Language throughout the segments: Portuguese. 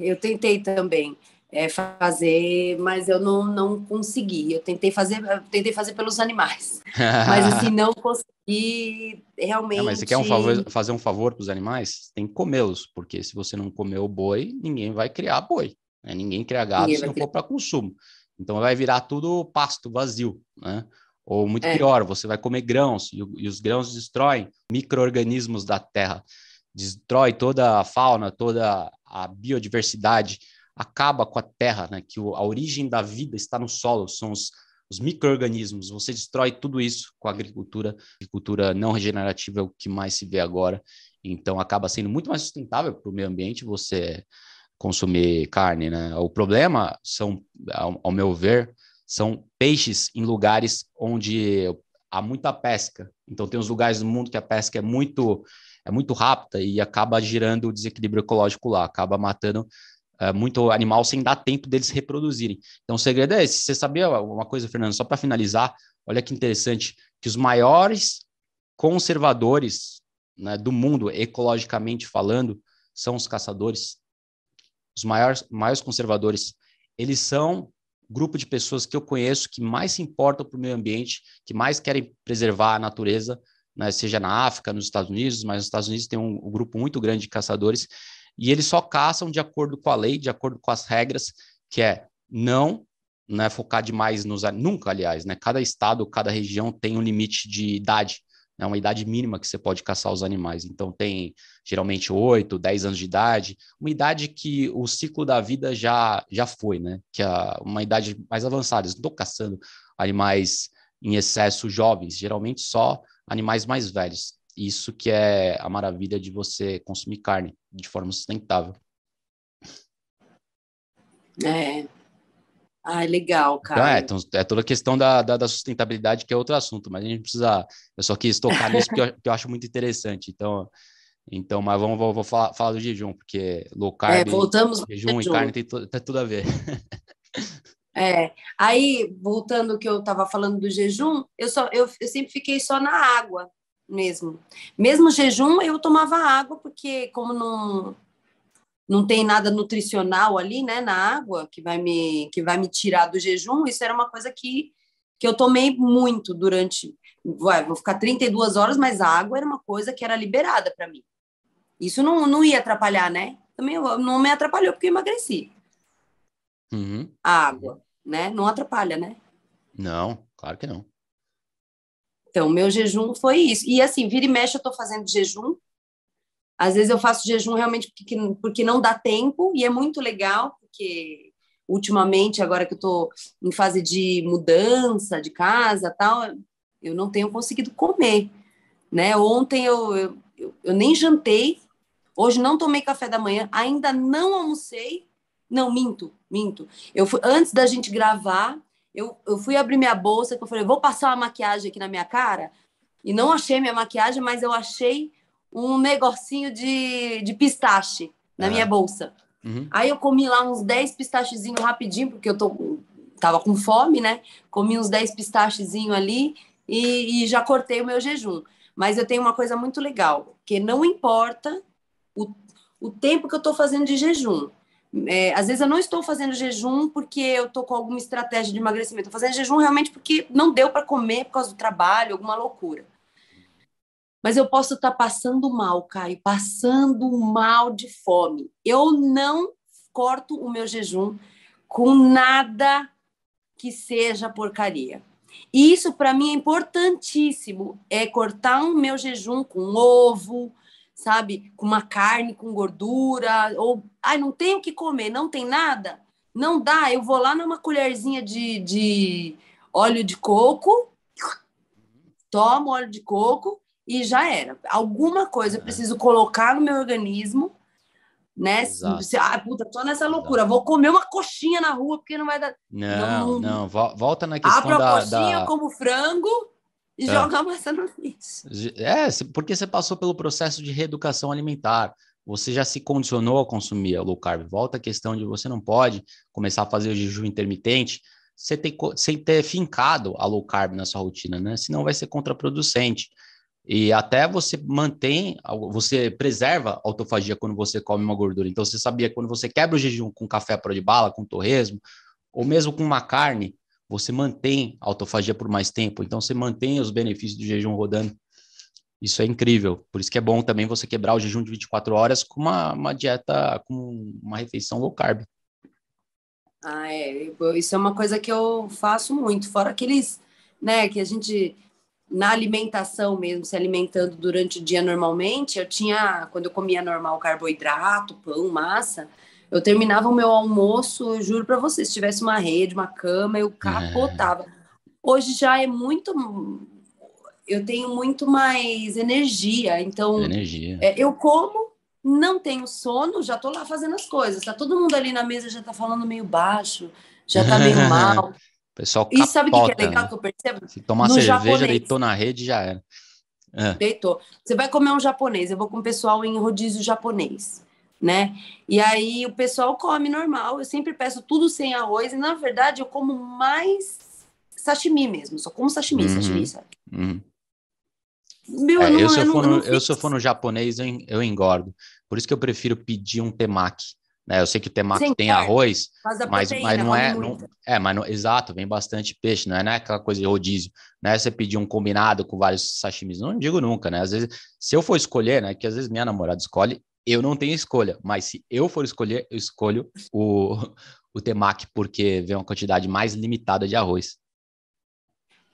eu tentei também é, fazer, mas eu não, não consegui. Eu tentei fazer, tentei fazer pelos animais, mas assim não consegui realmente. É, mas você quer um favor, fazer um favor para os animais? Tem que comê-los, porque se você não comer o boi, ninguém vai criar boi. Né? Ninguém cria gado ninguém se não criar. for para consumo. Então vai virar tudo pasto vazio, né? Ou muito é. pior, você vai comer grãos e, e os grãos destroem micro-organismos da terra destrói toda a fauna, toda a biodiversidade, acaba com a terra, né? que a origem da vida está no solo, são os, os micro-organismos. Você destrói tudo isso com a agricultura. A agricultura não regenerativa é o que mais se vê agora, então acaba sendo muito mais sustentável para o meio ambiente você consumir carne. Né? O problema são, ao, ao meu ver, são peixes em lugares onde há muita pesca. Então, tem uns lugares do mundo que a pesca é muito é muito rápida e acaba gerando o desequilíbrio ecológico lá, acaba matando é, muito animal sem dar tempo deles reproduzirem. Então, o segredo é esse. Você sabia uma coisa, Fernando, só para finalizar, olha que interessante, que os maiores conservadores né, do mundo, ecologicamente falando, são os caçadores. Os maiores, maiores conservadores, eles são grupo de pessoas que eu conheço que mais se importam para o meio ambiente, que mais querem preservar a natureza né, seja na África, nos Estados Unidos, mas nos Estados Unidos tem um, um grupo muito grande de caçadores, e eles só caçam de acordo com a lei, de acordo com as regras, que é não né, focar demais nos nunca, aliás, né? Cada estado, cada região tem um limite de idade, né, uma idade mínima que você pode caçar os animais. Então tem geralmente 8, 10 anos de idade, uma idade que o ciclo da vida já já foi, né? Que é uma idade mais avançada. Estou caçando animais em excesso jovens, geralmente só animais mais velhos. Isso que é a maravilha de você consumir carne de forma sustentável. É. Ah, legal, então, cara. Então, é, então, é toda a questão da, da, da, sustentabilidade, que é outro assunto, mas a gente precisa. Eu só quis tocar nisso porque eu, que eu acho muito interessante. Então, então mas vamos vou, vou falar, falar, do jejum, porque low é, carb, é, voltamos jejum, jejum e carne tem, tem tudo a ver. É. Aí, voltando ao que eu estava falando do jejum, eu, só, eu, eu sempre fiquei só na água mesmo. Mesmo jejum, eu tomava água, porque como não, não tem nada nutricional ali, né, na água, que vai me, que vai me tirar do jejum, isso era uma coisa que, que eu tomei muito durante. Ué, vou ficar 32 horas, mas a água era uma coisa que era liberada para mim. Isso não, não ia atrapalhar, né? Também não me atrapalhou, porque eu emagreci. Uhum. A água né? Não atrapalha, né? Não, claro que não. Então, meu jejum foi isso. E assim, vira e mexe, eu tô fazendo jejum. Às vezes eu faço jejum realmente porque, porque não dá tempo, e é muito legal, porque ultimamente, agora que eu tô em fase de mudança de casa tal, eu não tenho conseguido comer. Né? Ontem eu, eu, eu nem jantei, hoje não tomei café da manhã, ainda não almocei, não, minto, minto. Eu fui, antes da gente gravar, eu, eu fui abrir minha bolsa, que eu falei, vou passar uma maquiagem aqui na minha cara. E não achei minha maquiagem, mas eu achei um negocinho de, de pistache na minha bolsa. Uhum. Aí eu comi lá uns 10 pistachezinhos rapidinho, porque eu tô, tava com fome, né? Comi uns 10 pistachezinhos ali e, e já cortei o meu jejum. Mas eu tenho uma coisa muito legal, que não importa o, o tempo que eu tô fazendo de jejum é, às vezes eu não estou fazendo jejum porque eu estou com alguma estratégia de emagrecimento. Estou fazendo jejum realmente porque não deu para comer por causa do trabalho, alguma loucura. Mas eu posso estar tá passando mal, Caio, passando mal de fome. Eu não corto o meu jejum com nada que seja porcaria. E isso para mim é importantíssimo, é cortar o meu jejum com ovo, sabe, com uma carne com gordura, ou ai, não tenho o que comer, não tem nada, não dá, eu vou lá numa colherzinha de, de óleo de coco, tomo óleo de coco e já era. Alguma coisa eu é. preciso colocar no meu organismo, né? Exato. Ah, puta, tô nessa loucura. Exato. Vou comer uma coxinha na rua porque não vai dar. Não, não, não. volta na questão Abro a coxinha, da... como frango é. joga uma a no lixo. É, porque você passou pelo processo de reeducação alimentar. Você já se condicionou a consumir a low carb. Volta a questão de você não pode começar a fazer o jejum intermitente sem ter, sem ter fincado a low carb na sua rotina, né? Senão vai ser contraproducente. E até você mantém, você preserva a autofagia quando você come uma gordura. Então você sabia que quando você quebra o jejum com café para de bala, com torresmo, ou mesmo com uma carne, você mantém a autofagia por mais tempo, então você mantém os benefícios do jejum rodando. Isso é incrível. Por isso que é bom também você quebrar o jejum de 24 horas com uma, uma dieta, com uma refeição low carb. Ah, é. Isso é uma coisa que eu faço muito. Fora aqueles, né, que a gente na alimentação mesmo, se alimentando durante o dia normalmente, eu tinha, quando eu comia normal carboidrato, pão, massa, eu terminava o meu almoço, eu juro para você, se tivesse uma rede, uma cama, eu é. capotava. É. Hoje já é muito. Eu tenho muito mais energia. Então. Energia. É, eu como, não tenho sono, já tô lá fazendo as coisas. Tá todo mundo ali na mesa já tá falando meio baixo, já tá meio mal. pessoal capota, E sabe o que, que, é né? legal né? que eu percebo? Se tomar no cerveja, japonês. deitou na rede, já era. É. Deitou. Você vai comer um japonês, eu vou com o pessoal em rodízio japonês né? E aí o pessoal come normal, eu sempre peço tudo sem arroz, e na verdade eu como mais sashimi mesmo, só como sashimi, uhum. sashimi, sabe? Uhum. Meu, é, eu, não, eu, se eu, não, for no, eu se eu for no japonês, eu, eu engordo. Por isso que eu prefiro pedir um temaki. Né? Eu sei que o temaki Sem tem carne, arroz, mas, mas, mas, não é. Não, é, mas não, exato, vem bastante peixe, não é, não é aquela coisa de rodízio. Né? você pedir um combinado com vários sashimis. Não digo nunca, né? Às vezes, se eu for escolher, né? Que às vezes minha namorada escolhe, eu não tenho escolha, mas se eu for escolher, eu escolho o, o temaki, porque vem uma quantidade mais limitada de arroz.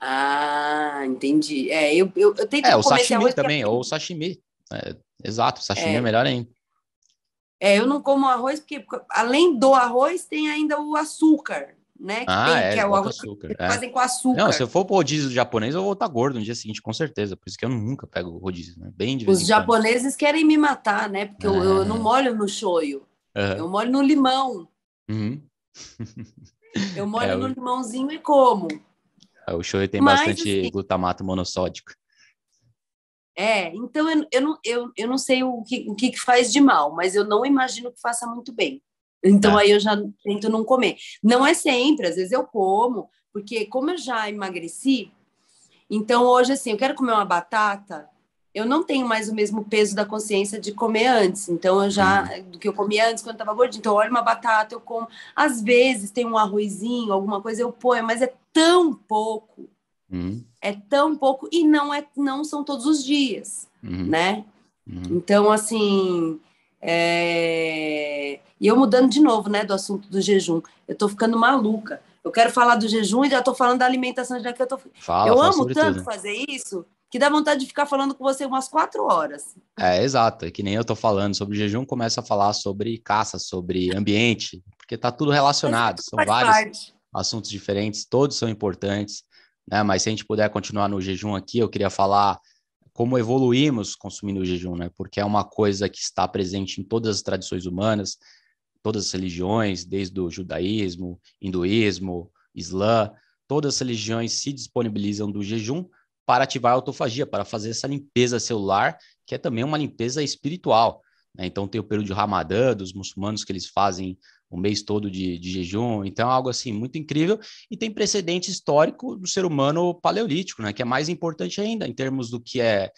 Ah, entendi. É, eu, eu, eu tento É, o sashimi também, pra... ou o sashimi. É, exato, sashimi é. é. melhor ainda. É, eu não como arroz porque, além do arroz, tem ainda o açúcar né? Que, ah, tem, é, que é o arroz açúcar, que é. fazem com açúcar. Não, se eu for pro rodízio japonês, eu vou estar tá gordo no dia seguinte, com certeza. Por isso que eu nunca pego rodízio, né? Bem de Os japoneses quando. querem me matar, né? Porque eu, eu, não é. molho no shoyu. Uhum. Eu molho no limão. Uhum. eu molho é, no limãozinho e como. É, o shoyu tem Mas, bastante assim, glutamato monossódico. É, então eu, eu, não, eu, eu não sei o que, o que faz de mal, mas eu não imagino que faça muito bem. Então, tá. aí eu já tento não comer. Não é sempre, às vezes eu como, porque como eu já emagreci, então hoje, assim, eu quero comer uma batata, eu não tenho mais o mesmo peso da consciência de comer antes. Então, eu já, hum. do que eu comia antes quando eu tava gordinha. Então, olha uma batata, eu como. Às vezes tem um arrozinho, alguma coisa, eu ponho, mas é tão pouco. Hum. É tão pouco e não é não são todos os dias, hum. né? Uhum. Então, assim, é... E eu mudando de novo, né, do assunto do jejum. Eu estou ficando maluca. Eu quero falar do jejum e já estou falando da alimentação. Já que eu tô... Fala, eu amo tanto tudo. fazer isso que dá vontade de ficar falando com você umas quatro horas. É, exato. É que nem eu estou falando sobre jejum, começa a falar sobre caça, sobre ambiente, porque está tudo relacionado. São vários parte. assuntos diferentes, todos são importantes. Né? Mas se a gente puder continuar no jejum aqui, eu queria falar como evoluímos consumindo o jejum, né? Porque é uma coisa que está presente em todas as tradições humanas, todas as religiões, desde o judaísmo, hinduísmo, islã, todas as religiões se disponibilizam do jejum para ativar a autofagia, para fazer essa limpeza celular, que é também uma limpeza espiritual. Né? Então tem o período de Ramadã dos muçulmanos que eles fazem o mês todo de, de jejum, então é algo assim muito incrível e tem precedente histórico do ser humano paleolítico, né, que é mais importante ainda em termos do que é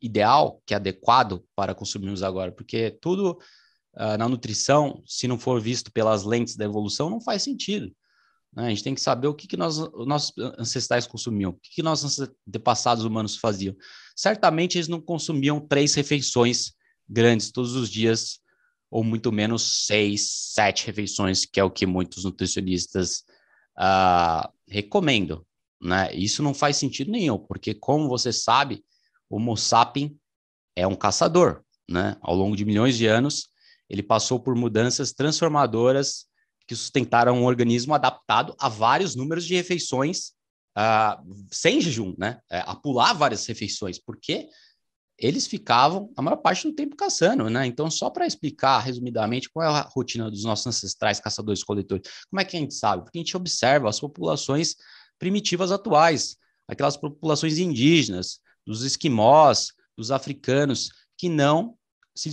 ideal, que é adequado para consumirmos agora, porque tudo uh, na nutrição, se não for visto pelas lentes da evolução, não faz sentido. Né? A gente tem que saber o que, que nós, nossos ancestrais consumiam, o que, que nossos antepassados humanos faziam. Certamente eles não consumiam três refeições grandes todos os dias ou muito menos seis, sete refeições, que é o que muitos nutricionistas uh, recomendam. Né? Isso não faz sentido nenhum, porque como você sabe, o Homo sapiens é um caçador. Né? Ao longo de milhões de anos, ele passou por mudanças transformadoras que sustentaram um organismo adaptado a vários números de refeições uh, sem jejum, né? É, a pular várias refeições, porque eles ficavam a maior parte do tempo caçando, né? Então, só para explicar resumidamente qual é a rotina dos nossos ancestrais caçadores-coletores, como é que a gente sabe? Porque a gente observa as populações primitivas atuais, aquelas populações indígenas, dos esquimós, dos africanos, que não se,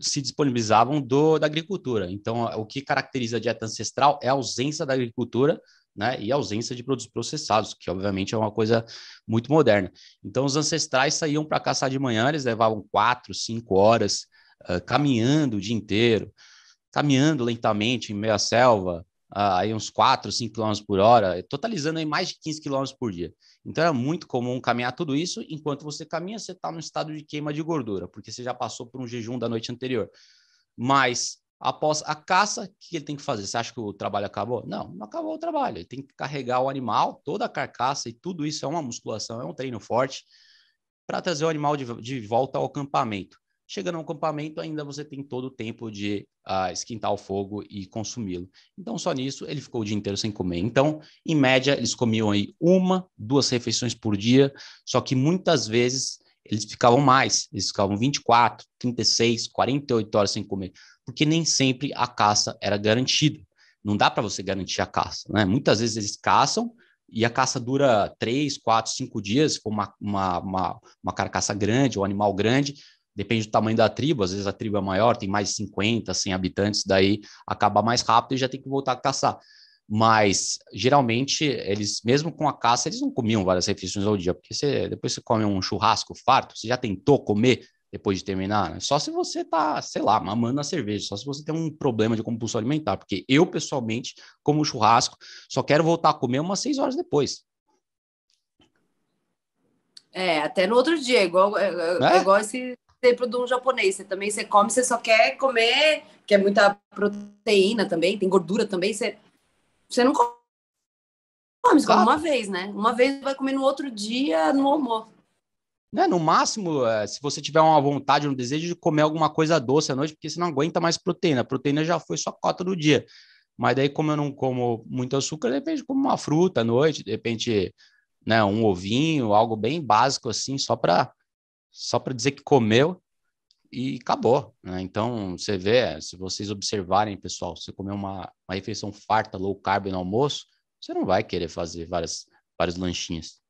se disponibilizavam do, da agricultura. Então, o que caracteriza a dieta ancestral é a ausência da agricultura né? E ausência de produtos processados, que obviamente é uma coisa muito moderna. Então, os ancestrais saíam para caçar de manhã, eles levavam quatro, cinco horas uh, caminhando o dia inteiro, caminhando lentamente em meio à selva, uh, aí uns 4, 5 km por hora, totalizando aí mais de 15 km por dia. Então era muito comum caminhar tudo isso, enquanto você caminha, você está no estado de queima de gordura, porque você já passou por um jejum da noite anterior. Mas após a caça, o que ele tem que fazer? Você acha que o trabalho acabou? Não, não acabou o trabalho. Ele tem que carregar o animal, toda a carcaça e tudo isso é uma musculação, é um treino forte para trazer o animal de, de, volta ao acampamento. Chegando ao acampamento, ainda você tem todo o tempo de uh, esquentar o fogo e consumi-lo. Então, só nisso, ele ficou o dia inteiro sem comer. Então, em média, eles comiam aí uma, duas refeições por dia, só que muitas vezes eles ficavam mais, eles ficavam 24, 36, 48 horas sem comer porque nem sempre a caça era garantida. Não dá para você garantir a caça. Né? Muitas vezes eles caçam e a caça dura três, quatro, cinco dias, se for uma, uma, uma, uma carcaça grande, um animal grande, depende do tamanho da tribo, às vezes a tribo é maior, tem mais de 50, 100 habitantes, daí acaba mais rápido e já tem que voltar a caçar. Mas geralmente eles, mesmo com a caça, eles não comiam várias refeições ao dia, porque você, depois você come um churrasco farto, você já tentou comer depois de terminar? Né? Só se você tá, sei lá, mamando a cerveja, só se você tem um problema de compulsão alimentar, porque eu, pessoalmente, como churrasco, só quero voltar a comer umas seis horas depois. É, até no outro dia, igual, é? é, é? igual esse exemplo de um japonês. Você também você come, você só quer comer, que é muita proteína também, tem gordura também, você, você não come, come claro. uma vez, né? Uma vez vai comer no outro dia no almoço. Né? No máximo, eh, se você tiver uma vontade, um desejo de comer alguma coisa doce à noite, porque você não aguenta mais proteína. A proteína já foi sua cota do dia. Mas daí, como eu não como muito açúcar, de repente como uma fruta à noite, de repente, né, um ovinho, algo bem básico assim, só para só para dizer que comeu e acabou. Né? Então, você vê, se vocês observarem, pessoal, se comer uma, uma refeição farta, low carb no almoço, você não vai querer fazer várias, várias lanchinhas